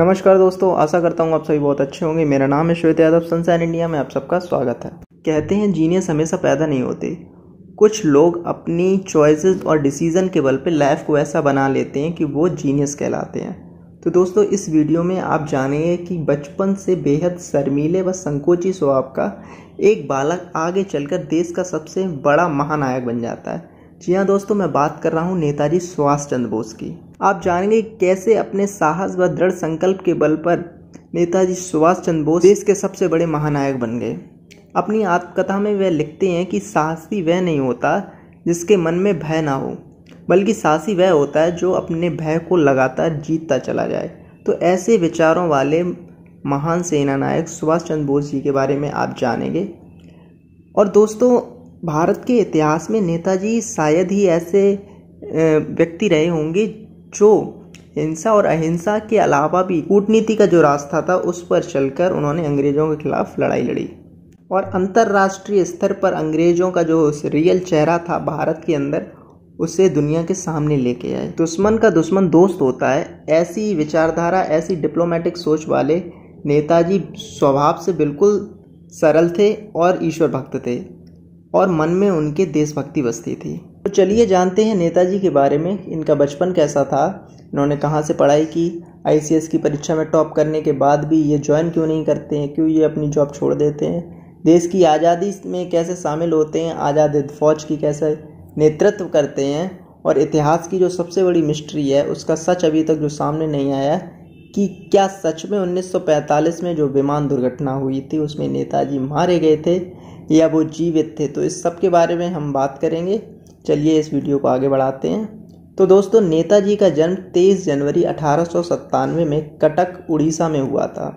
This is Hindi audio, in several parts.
नमस्कार दोस्तों आशा करता हूँ आप सभी बहुत अच्छे होंगे मेरा नाम है श्वेत यादव सनसाइन इंडिया में आप सबका स्वागत है कहते हैं जीनियस हमेशा पैदा नहीं होते कुछ लोग अपनी चॉइसेस और डिसीज़न के बल पे लाइफ को ऐसा बना लेते हैं कि वो जीनियस कहलाते हैं तो दोस्तों इस वीडियो में आप जानेंगे कि बचपन से बेहद शर्मीले व संकोची स्वभाव का एक बालक आगे चलकर देश का सबसे बड़ा महानायक बन जाता है जी हाँ दोस्तों मैं बात कर रहा हूँ नेताजी सुभाष चंद्र बोस की आप जानेंगे कैसे अपने साहस व दृढ़ संकल्प के बल पर नेताजी सुभाष चंद्र बोस देश के सबसे बड़े महानायक बन गए अपनी आत्मकथा में वह लिखते हैं कि साहसी वह नहीं होता जिसके मन में भय ना हो बल्कि साहसी वह होता है जो अपने भय को लगातार जीतता चला जाए तो ऐसे विचारों वाले महान सेना नायक सुभाष चंद्र बोस जी के बारे में आप जानेंगे और दोस्तों भारत के इतिहास में नेताजी शायद ही ऐसे व्यक्ति रहे होंगे जो हिंसा और अहिंसा के अलावा भी कूटनीति का जो रास्ता था उस पर चलकर उन्होंने अंग्रेज़ों के खिलाफ लड़ाई लड़ी और अंतर्राष्ट्रीय स्तर पर अंग्रेज़ों का जो रियल चेहरा था भारत के अंदर उसे दुनिया के सामने लेके आए दुश्मन का दुश्मन दोस्त होता है ऐसी विचारधारा ऐसी डिप्लोमेटिक सोच वाले नेताजी स्वभाव से बिल्कुल सरल थे और ईश्वर भक्त थे और मन में उनके देशभक्ति बसती थी तो चलिए जानते हैं नेताजी के बारे में इनका बचपन कैसा था इन्होंने कहाँ से पढ़ाई की आई की परीक्षा में टॉप करने के बाद भी ये ज्वाइन क्यों नहीं करते हैं क्यों ये अपनी जॉब छोड़ देते हैं देश की आज़ादी में कैसे शामिल होते हैं आज़ाद फौज की कैसे नेतृत्व करते हैं और इतिहास की जो सबसे बड़ी मिस्ट्री है उसका सच अभी तक जो सामने नहीं आया कि क्या सच में 1945 में जो विमान दुर्घटना हुई थी उसमें नेताजी मारे गए थे या वो जीवित थे तो इस सब के बारे में हम बात करेंगे चलिए इस वीडियो को आगे बढ़ाते हैं तो दोस्तों नेताजी का जन्म 23 जनवरी अठारह में कटक उड़ीसा में हुआ था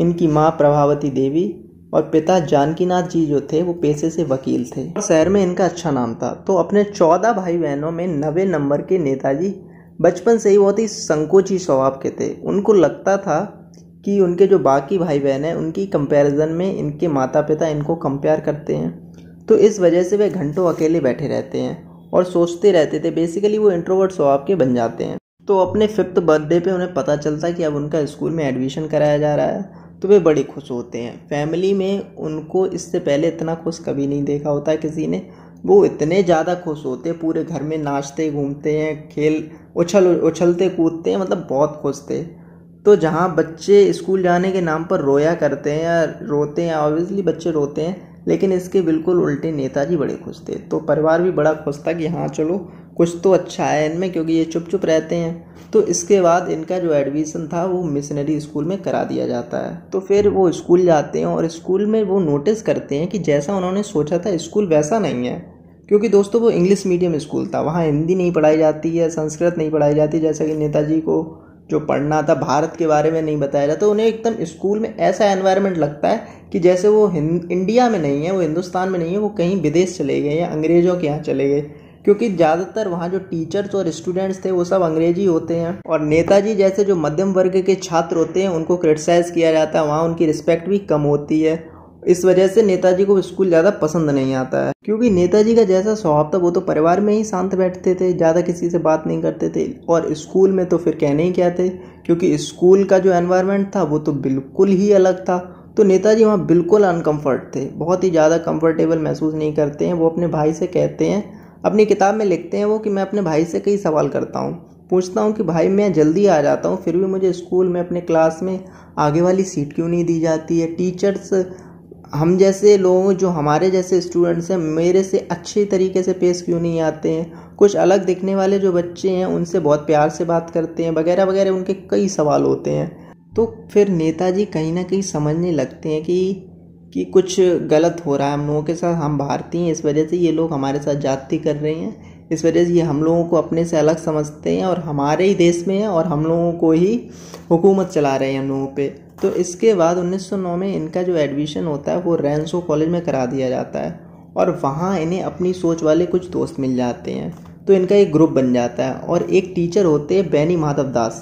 इनकी माँ प्रभावती देवी और पिता जानकीनाथ जी जो थे वो पेशे से वकील थे और शहर में इनका अच्छा नाम था तो अपने चौदह भाई बहनों में नवे नंबर के नेताजी बचपन से ही बहुत ही संकोची स्वभाव के थे उनको लगता था कि उनके जो बाकी भाई बहन हैं उनकी कंपैरिजन में इनके माता पिता इनको कंपेयर करते हैं तो इस वजह से वे घंटों अकेले बैठे रहते हैं और सोचते रहते थे बेसिकली वो इंट्रोवर्ट स्वभाव के बन जाते हैं तो अपने फिफ्थ बर्थडे पे उन्हें पता चलता कि अब उनका स्कूल में एडमिशन कराया जा रहा है तो वे बड़े खुश होते हैं फैमिली में उनको इससे पहले इतना खुश कभी नहीं देखा होता किसी ने वो इतने ज़्यादा खुश होते हैं पूरे घर में नाचते घूमते हैं खेल उछल उछलते कूदते हैं मतलब बहुत खुश थे तो जहाँ बच्चे स्कूल जाने के नाम पर रोया करते हैं या रोते हैं ऑब्वियसली बच्चे रोते हैं लेकिन इसके बिल्कुल उल्टे नेताजी बड़े खुश थे तो परिवार भी बड़ा खुश था कि हाँ चलो कुछ तो अच्छा है इनमें क्योंकि ये चुप चुप रहते हैं तो इसके बाद इनका जो एडमिशन था वो मिशनरी स्कूल में करा दिया जाता है तो फिर वो स्कूल जाते हैं और स्कूल में वो नोटिस करते हैं कि जैसा उन्होंने सोचा था स्कूल वैसा नहीं है क्योंकि दोस्तों वो इंग्लिश मीडियम स्कूल था वहाँ हिंदी नहीं पढ़ाई जाती है संस्कृत नहीं पढ़ाई जाती जैसा कि नेताजी को जो पढ़ना था भारत के बारे में नहीं बताया जाता उन्हें एकदम स्कूल में ऐसा एनवायरनमेंट लगता है कि जैसे वो इंडिया में नहीं है वो हिंदुस्तान में नहीं है वो कहीं विदेश चले गए या अंग्रेज़ों के यहाँ चले गए क्योंकि ज़्यादातर वहाँ जो टीचर्स और स्टूडेंट्स थे वो सब अंग्रेजी होते हैं और नेताजी जैसे जो मध्यम वर्ग के छात्र होते हैं उनको क्रिटिसाइज़ किया जाता है वहाँ उनकी रिस्पेक्ट भी कम होती है इस वजह से नेताजी को स्कूल ज़्यादा पसंद नहीं आता है क्योंकि नेताजी का जैसा स्वभाव था वो तो परिवार में ही शांत बैठते थे ज़्यादा किसी से बात नहीं करते थे और स्कूल में तो फिर कहने ही क्या थे क्योंकि स्कूल का जो एनवायरमेंट था वो तो बिल्कुल ही अलग था तो नेताजी वहाँ बिल्कुल अनकम्फर्ट थे बहुत ही ज़्यादा कंफर्टेबल महसूस नहीं करते हैं वो अपने भाई से कहते हैं अपनी किताब में लिखते हैं वो कि मैं अपने भाई से कई सवाल करता हूँ पूछता हूँ कि भाई मैं जल्दी आ जाता हूँ फिर भी मुझे स्कूल में अपने क्लास में आगे वाली सीट क्यों नहीं दी जाती है टीचर्स हम जैसे लोग जो हमारे जैसे स्टूडेंट्स हैं मेरे से अच्छे तरीके से पेश क्यों नहीं आते हैं कुछ अलग दिखने वाले जो बच्चे हैं उनसे बहुत प्यार से बात करते हैं वगैरह वगैरह उनके कई सवाल होते हैं तो फिर नेताजी कहीं ना कहीं समझने लगते हैं कि कि कुछ गलत हो रहा है हम लोगों के साथ हम भारतीय हैं इस वजह से ये लोग हमारे साथ जाति कर रहे हैं इस वजह से ये हम लोगों को अपने से अलग समझते हैं और हमारे ही देश में हैं और हम लोगों को ही हुकूमत चला रहे हैं हम लोगों पर तो इसके बाद 1909 में इनका जो एडमिशन होता है वो रैनसो कॉलेज में करा दिया जाता है और वहाँ इन्हें अपनी सोच वाले कुछ दोस्त मिल जाते हैं तो इनका एक ग्रुप बन जाता है और एक टीचर होते हैं बैनी माधव दास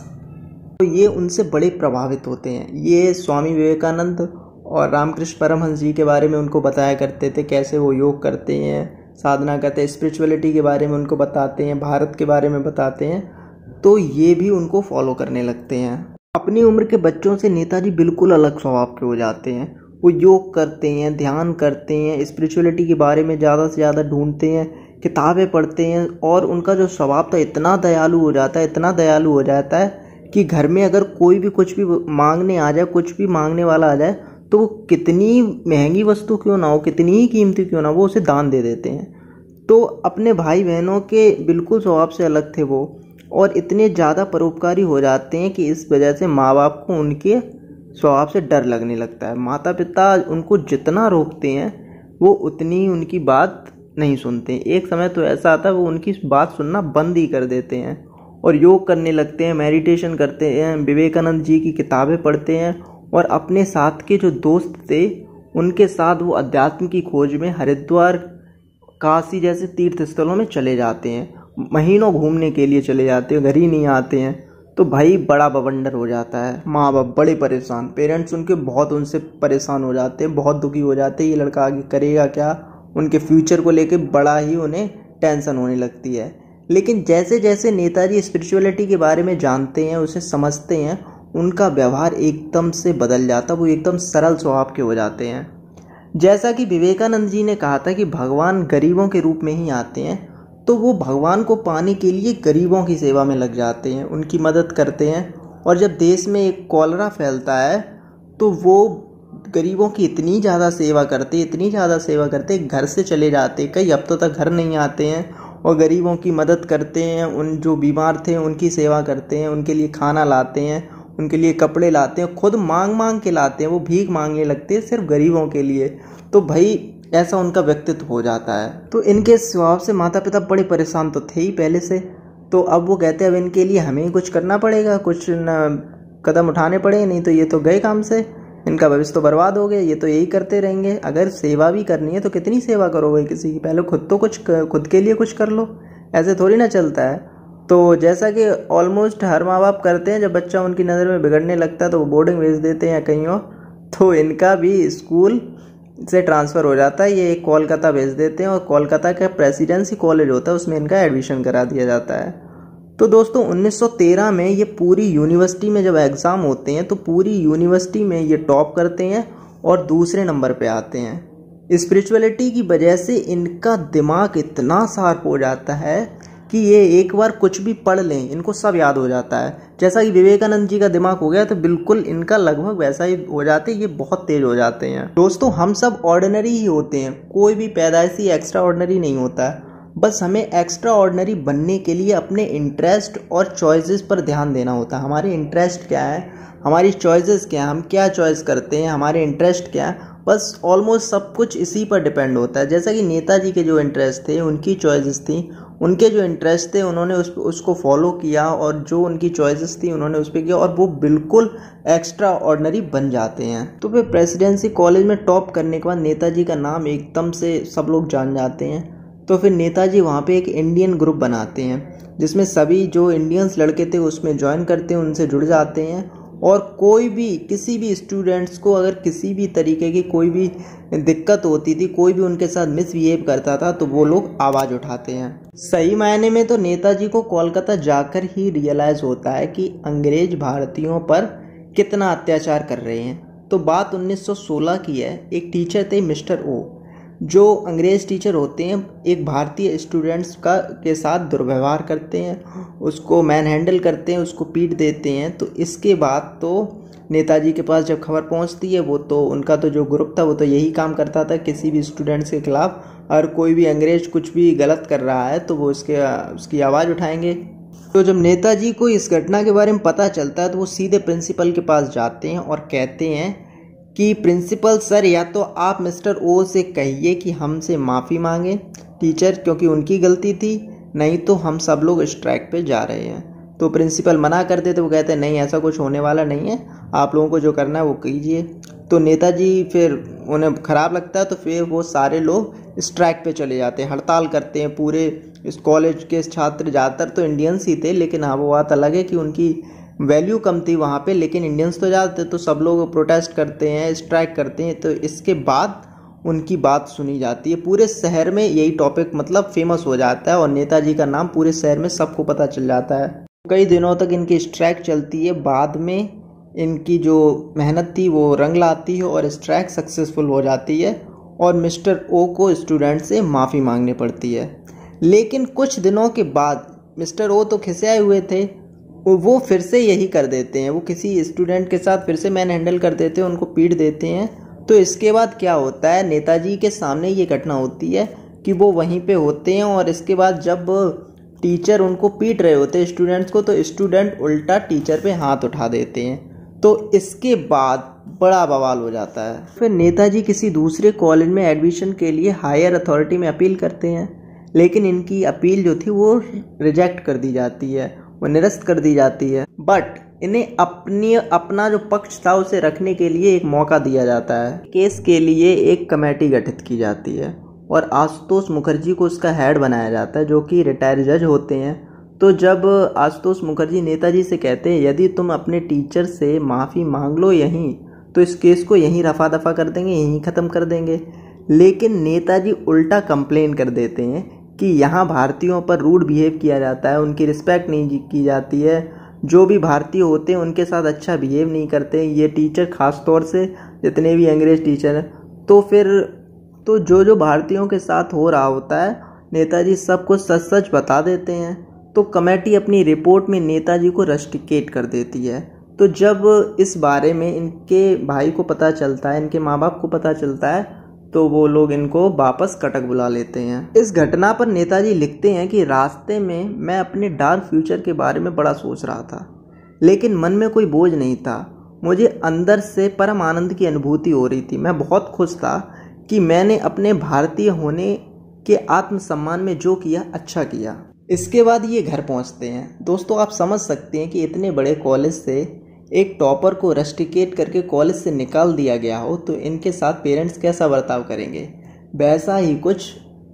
तो ये उनसे बड़े प्रभावित होते हैं ये स्वामी विवेकानंद और रामकृष्ण परमहंस जी के बारे में उनको बताया करते थे कैसे वो योग करते हैं साधना करते हैं स्पिरिचुअलिटी के बारे में उनको बताते हैं भारत के बारे में बताते हैं तो ये भी उनको फॉलो करने लगते हैं अपनी उम्र के बच्चों से नेताजी बिल्कुल अलग स्वभाव के हो जाते हैं वो योग करते हैं ध्यान करते हैं स्पिरिचुअलिटी के बारे में ज़्यादा से ज़्यादा ढूंढते हैं किताबें पढ़ते हैं और उनका जो स्वभाव था इतना दयालु हो जाता है इतना दयालु हो जाता है कि घर में अगर कोई भी कुछ भी मांगने आ जाए कुछ भी मांगने वाला आ जाए तो वो कितनी महंगी वस्तु क्यों ना हो कितनी ही कीमती क्यों ना हो वो उसे दान दे देते हैं तो अपने भाई बहनों के बिल्कुल स्वभाव से अलग थे वो और इतने ज़्यादा परोपकारी हो जाते हैं कि इस वजह से माँ बाप को उनके स्वभाव से डर लगने लगता है माता पिता उनको जितना रोकते हैं वो उतनी उनकी बात नहीं सुनते एक समय तो ऐसा आता है वो उनकी बात सुनना बंद ही कर देते हैं और योग करने लगते हैं मेडिटेशन करते हैं विवेकानंद जी की किताबें पढ़ते हैं और अपने साथ के जो दोस्त थे उनके साथ वो अध्यात्म की खोज में हरिद्वार काशी जैसे तीर्थ स्थलों में चले जाते हैं महीनों घूमने के लिए चले जाते हैं घर ही नहीं आते हैं तो भाई बड़ा बवंडर हो जाता है माँ बाप बड़े परेशान पेरेंट्स उनके बहुत उनसे परेशान हो जाते हैं बहुत दुखी हो जाते हैं ये लड़का आगे करेगा क्या उनके फ्यूचर को लेके बड़ा ही उन्हें टेंशन होने लगती है लेकिन जैसे जैसे नेताजी स्पिरिचुअलिटी के बारे में जानते हैं उसे समझते हैं उनका व्यवहार एकदम से बदल जाता वो एकदम सरल स्वभाव के हो जाते हैं जैसा कि विवेकानंद जी ने कहा था कि भगवान गरीबों के रूप में ही आते हैं तो वो भगवान को पाने के लिए गरीबों की सेवा में लग जाते हैं उनकी मदद करते हैं और जब देश में एक कॉलरा फैलता है तो वो गरीबों की इतनी ज़्यादा सेवा करते इतनी ज़्यादा सेवा करते घर से चले जाते कई हफ्तों तक घर नहीं आते हैं और गरीबों की मदद करते हैं उन जो बीमार थे उनकी सेवा करते हैं उनके लिए खाना लाते हैं उनके लिए कपड़े लाते हैं खुद मांग मांग के लाते हैं वो भीख मांगने लगते हैं सिर्फ गरीबों के लिए तो भाई ऐसा उनका व्यक्तित्व हो जाता है तो इनके स्वभाव से माता पिता बड़े परेशान तो थे ही पहले से तो अब वो कहते हैं अब इनके लिए हमें कुछ करना पड़ेगा कुछ न कदम उठाने पड़े नहीं तो ये तो गए काम से इनका भविष्य तो बर्बाद हो गया ये तो यही करते रहेंगे अगर सेवा भी करनी है तो कितनी सेवा करोगे किसी की पहले खुद तो कुछ खुद के लिए कुछ कर लो ऐसे थोड़ी ना चलता है तो जैसा कि ऑलमोस्ट हर माँ बाप करते हैं जब बच्चा उनकी नज़र में बिगड़ने लगता है तो वो बोर्डिंग भेज देते हैं कहीं और तो इनका भी स्कूल से ट्रांसफ़र हो जाता है ये कोलकाता भेज देते हैं और कोलकाता का प्रेसिडेंसी कॉलेज होता है उसमें इनका एडमिशन करा दिया जाता है तो दोस्तों 1913 में ये पूरी यूनिवर्सिटी में जब एग्ज़ाम होते हैं तो पूरी यूनिवर्सिटी में ये टॉप करते हैं और दूसरे नंबर पे आते हैं स्पिरिचुअलिटी की वजह से इनका दिमाग इतना शार्प हो जाता है कि ये एक बार कुछ भी पढ़ लें इनको सब याद हो जाता है जैसा कि विवेकानंद जी का दिमाग हो गया तो बिल्कुल इनका लगभग वैसा ही हो जाते ये बहुत तेज हो जाते हैं दोस्तों हम सब ऑर्डिनरी ही होते हैं कोई भी पैदाइशी एक्स्ट्रा ऑर्डनरी नहीं होता है बस हमें एक्स्ट्रा ऑर्डनरी बनने के लिए अपने इंटरेस्ट और चॉइसेस पर ध्यान देना होता है हमारे इंटरेस्ट क्या है हमारी चॉइसेस क्या है हम क्या चॉइस करते हैं हमारे इंटरेस्ट क्या है बस ऑलमोस्ट सब कुछ इसी पर डिपेंड होता है जैसा कि नेताजी के जो इंटरेस्ट थे उनकी चॉइसेस थी उनके जो इंटरेस्ट थे उन्होंने उस उसको फॉलो किया और जो उनकी चॉइसेस थी उन्होंने उस पर किया और वो बिल्कुल एक्स्ट्रा ऑर्डनरी बन जाते हैं तो फिर प्रेसिडेंसी कॉलेज में टॉप करने के बाद नेताजी का नाम एकदम से सब लोग जान जाते हैं तो फिर नेताजी वहाँ पे एक इंडियन ग्रुप बनाते हैं जिसमें सभी जो इंडियंस लड़के थे उसमें ज्वाइन करते हैं उनसे जुड़ जाते हैं और कोई भी किसी भी स्टूडेंट्स को अगर किसी भी तरीके की कोई भी दिक्कत होती थी कोई भी उनके साथ मिसबिहेव करता था तो वो लोग आवाज़ उठाते हैं सही मायने में तो नेताजी को कोलकाता जाकर ही रियलाइज़ होता है कि अंग्रेज़ भारतीयों पर कितना अत्याचार कर रहे हैं तो बात 1916 की है एक टीचर थे मिस्टर ओ जो अंग्रेज़ टीचर होते हैं एक भारतीय स्टूडेंट्स का के साथ दुर्व्यवहार करते हैं उसको मैन हैंडल करते हैं उसको पीट देते हैं तो इसके बाद तो नेताजी के पास जब खबर पहुंचती है वो तो उनका तो जो ग्रुप था वो तो यही काम करता था किसी भी स्टूडेंट्स के ख़िलाफ़ और कोई भी अंग्रेज़ कुछ भी गलत कर रहा है तो वो उसके उसकी आवाज़ उठाएंगे तो जब नेताजी को इस घटना के बारे में पता चलता है तो वो सीधे प्रिंसिपल के पास जाते हैं और कहते हैं कि प्रिंसिपल सर या तो आप मिस्टर ओ से कहिए कि हमसे माफ़ी मांगे टीचर क्योंकि उनकी गलती थी नहीं तो हम सब लोग स्ट्राइक पे जा रहे हैं तो प्रिंसिपल मना कर देते वो कहते नहीं ऐसा कुछ होने वाला नहीं है आप लोगों को जो करना है वो कीजिए तो नेताजी फिर उन्हें ख़राब लगता है तो फिर वो सारे लोग स्ट्राइक पे चले जाते हैं हड़ताल करते हैं पूरे इस कॉलेज के छात्र ज़्यादातर तो इंडियंस ही थे लेकिन हाँ वो बात अलग है कि उनकी वैल्यू कम थी वहाँ पे लेकिन इंडियंस तो जाते तो सब लोग प्रोटेस्ट करते हैं स्ट्राइक करते हैं तो इसके बाद उनकी बात सुनी जाती है पूरे शहर में यही टॉपिक मतलब फेमस हो जाता है और नेताजी का नाम पूरे शहर में सबको पता चल जाता है कई दिनों तक इनकी स्ट्राइक चलती है बाद में इनकी जो मेहनत थी वो रंग लाती है और स्ट्राइक सक्सेसफुल हो जाती है और मिस्टर ओ को स्टूडेंट से माफ़ी मांगनी पड़ती है लेकिन कुछ दिनों के बाद मिस्टर ओ तो आए हुए थे वो फिर से यही कर देते हैं वो किसी स्टूडेंट के साथ फिर से मैन हैंडल कर देते हैं उनको पीट देते हैं तो इसके बाद क्या होता है नेताजी के सामने ये घटना होती है कि वो वहीं पे होते हैं और इसके बाद जब टीचर उनको पीट रहे होते हैं स्टूडेंट्स को तो स्टूडेंट उल्टा टीचर पे हाथ उठा देते हैं तो इसके बाद बड़ा बवाल हो जाता है फिर नेताजी किसी दूसरे कॉलेज में एडमिशन के लिए हायर अथॉरिटी में अपील करते हैं लेकिन इनकी अपील जो थी वो रिजेक्ट कर दी जाती है वो निरस्त कर दी जाती है बट इन्हें अपनी अपना जो पक्ष था उसे रखने के लिए एक मौका दिया जाता है केस के लिए एक कमेटी गठित की जाती है और आशुतोष मुखर्जी को उसका हेड बनाया जाता है जो कि रिटायर जज होते हैं तो जब आशुतोष मुखर्जी नेताजी से कहते हैं यदि तुम अपने टीचर से माफ़ी मांग लो यहीं तो इस केस को यहीं रफा दफा कर देंगे यहीं ख़त्म कर देंगे लेकिन नेताजी उल्टा कंप्लेन कर देते हैं कि यहाँ भारतीयों पर रूड बिहेव किया जाता है उनकी रिस्पेक्ट नहीं की जाती है जो भी भारतीय होते हैं उनके साथ अच्छा बिहेव नहीं करते ये टीचर ख़ास तौर से जितने भी अंग्रेज़ टीचर हैं तो फिर तो जो जो भारतीयों के साथ हो रहा होता है नेताजी सब कुछ सच सच बता देते हैं तो कमेटी अपनी रिपोर्ट में नेताजी को रस्टिकेट कर देती है तो जब इस बारे में इनके भाई को पता चलता है इनके माँ बाप को पता चलता है तो वो लोग इनको वापस कटक बुला लेते हैं इस घटना पर नेताजी लिखते हैं कि रास्ते में मैं अपने डार्क फ्यूचर के बारे में बड़ा सोच रहा था लेकिन मन में कोई बोझ नहीं था मुझे अंदर से परम आनंद की अनुभूति हो रही थी मैं बहुत खुश था कि मैंने अपने भारतीय होने के आत्मसम्मान में जो किया अच्छा किया इसके बाद ये घर पहुंचते हैं दोस्तों आप समझ सकते हैं कि इतने बड़े कॉलेज से एक टॉपर को रस्टिकेट करके कॉलेज से निकाल दिया गया हो तो इनके साथ पेरेंट्स कैसा बर्ताव करेंगे वैसा ही कुछ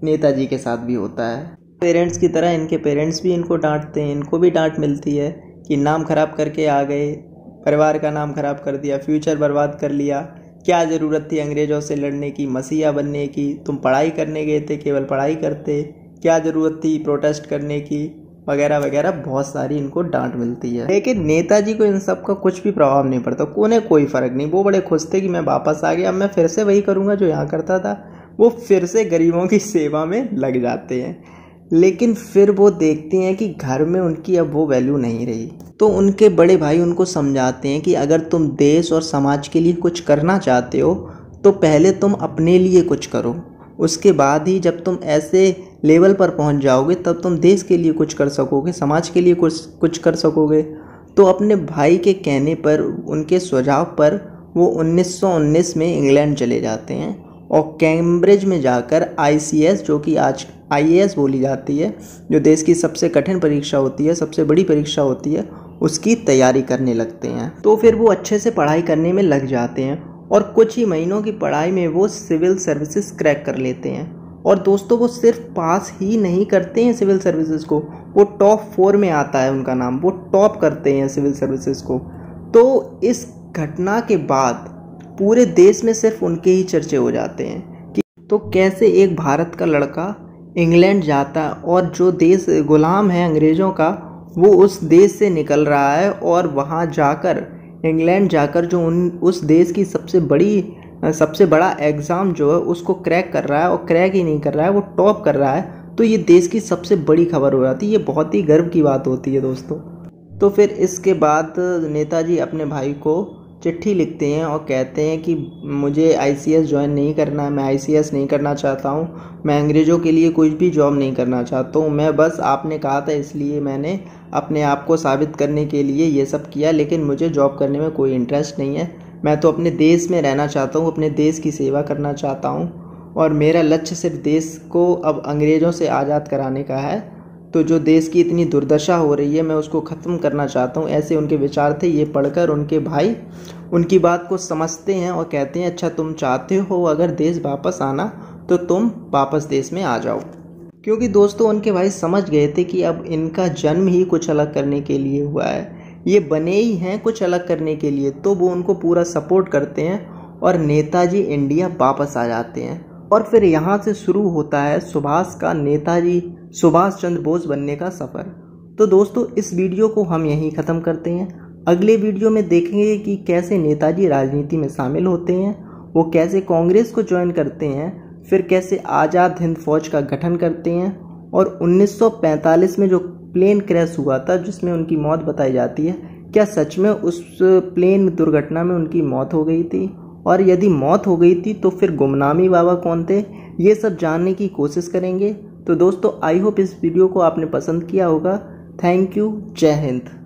नेताजी के साथ भी होता है पेरेंट्स की तरह इनके पेरेंट्स भी इनको डांटते हैं इनको भी डांट मिलती है कि नाम खराब करके आ गए परिवार का नाम खराब कर दिया फ्यूचर बर्बाद कर लिया क्या ज़रूरत थी अंग्रेज़ों से लड़ने की मसीहा बनने की तुम पढ़ाई करने गए थे केवल पढ़ाई करते क्या ज़रूरत थी प्रोटेस्ट करने की वगैरह वगैरह बहुत सारी इनको डांट मिलती है लेकिन नेताजी को इन सब का कुछ भी प्रभाव नहीं पड़ता उन्हें कोई फ़र्क नहीं वो बड़े खुश थे कि मैं वापस आ गया अब मैं फिर से वही करूँगा जो यहाँ करता था वो फिर से गरीबों की सेवा में लग जाते हैं लेकिन फिर वो देखते हैं कि घर में उनकी अब वो वैल्यू नहीं रही तो उनके बड़े भाई उनको समझाते हैं कि अगर तुम देश और समाज के लिए कुछ करना चाहते हो तो पहले तुम अपने लिए कुछ करो उसके बाद ही जब तुम ऐसे लेवल पर पहुंच जाओगे तब तुम देश के लिए कुछ कर सकोगे समाज के लिए कुछ कुछ कर सकोगे तो अपने भाई के कहने पर उनके सुझाव पर वो 1919 में इंग्लैंड चले जाते हैं और कैम्ब्रिज में जाकर आई जो कि आज आई बोली जाती है जो देश की सबसे कठिन परीक्षा होती है सबसे बड़ी परीक्षा होती है उसकी तैयारी करने लगते हैं तो फिर वो अच्छे से पढ़ाई करने में लग जाते हैं और कुछ ही महीनों की पढ़ाई में वो सिविल सर्विसेज क्रैक कर लेते हैं और दोस्तों वो सिर्फ पास ही नहीं करते हैं सिविल सर्विसेज को वो टॉप फोर में आता है उनका नाम वो टॉप करते हैं सिविल सर्विसेज को तो इस घटना के बाद पूरे देश में सिर्फ उनके ही चर्चे हो जाते हैं कि तो कैसे एक भारत का लड़का इंग्लैंड जाता है और जो देश गुलाम है अंग्रेज़ों का वो उस देश से निकल रहा है और वहाँ जाकर इंग्लैंड जाकर जो उन उस देश की सबसे बड़ी सबसे बड़ा एग्ज़ाम जो है उसको क्रैक कर रहा है और क्रैक ही नहीं कर रहा है वो टॉप कर रहा है तो ये देश की सबसे बड़ी खबर हो जाती है ये बहुत ही गर्व की बात होती है दोस्तों तो फिर इसके बाद नेताजी अपने भाई को चिट्ठी लिखते हैं और कहते हैं कि मुझे आई सी एस ज्वाइन नहीं करना है मैं आई सी एस नहीं करना चाहता हूँ मैं अंग्रेज़ों के लिए कुछ भी जॉब नहीं करना चाहता हूँ मैं बस आपने कहा था इसलिए मैंने अपने आप को साबित करने के लिए ये सब किया लेकिन मुझे जॉब करने में कोई इंटरेस्ट नहीं है मैं तो अपने देश में रहना चाहता हूँ अपने देश की सेवा करना चाहता हूँ और मेरा लक्ष्य सिर्फ देश को अब अंग्रेज़ों से आज़ाद कराने का है तो जो देश की इतनी दुर्दशा हो रही है मैं उसको ख़त्म करना चाहता हूँ ऐसे उनके विचार थे ये पढ़कर उनके भाई उनकी बात को समझते हैं और कहते हैं अच्छा तुम चाहते हो अगर देश वापस आना तो तुम वापस देश में आ जाओ क्योंकि दोस्तों उनके भाई समझ गए थे कि अब इनका जन्म ही कुछ अलग करने के लिए हुआ है ये बने ही हैं कुछ अलग करने के लिए तो वो उनको पूरा सपोर्ट करते हैं और नेताजी इंडिया वापस आ जाते हैं और फिर यहाँ से शुरू होता है सुभाष का नेताजी सुभाष चंद्र बोस बनने का सफ़र तो दोस्तों इस वीडियो को हम यहीं ख़त्म करते हैं अगले वीडियो में देखेंगे कि कैसे नेताजी राजनीति में शामिल होते हैं वो कैसे कांग्रेस को ज्वाइन करते हैं फिर कैसे आज़ाद हिंद फौज का गठन करते हैं और 1945 में जो प्लेन क्रैश हुआ था जिसमें उनकी मौत बताई जाती है क्या सच में उस प्लेन दुर्घटना में उनकी मौत हो गई थी और यदि मौत हो गई थी तो फिर गुमनामी बाबा कौन थे ये सब जानने की कोशिश करेंगे तो दोस्तों आई होप इस वीडियो को आपने पसंद किया होगा थैंक यू जय हिंद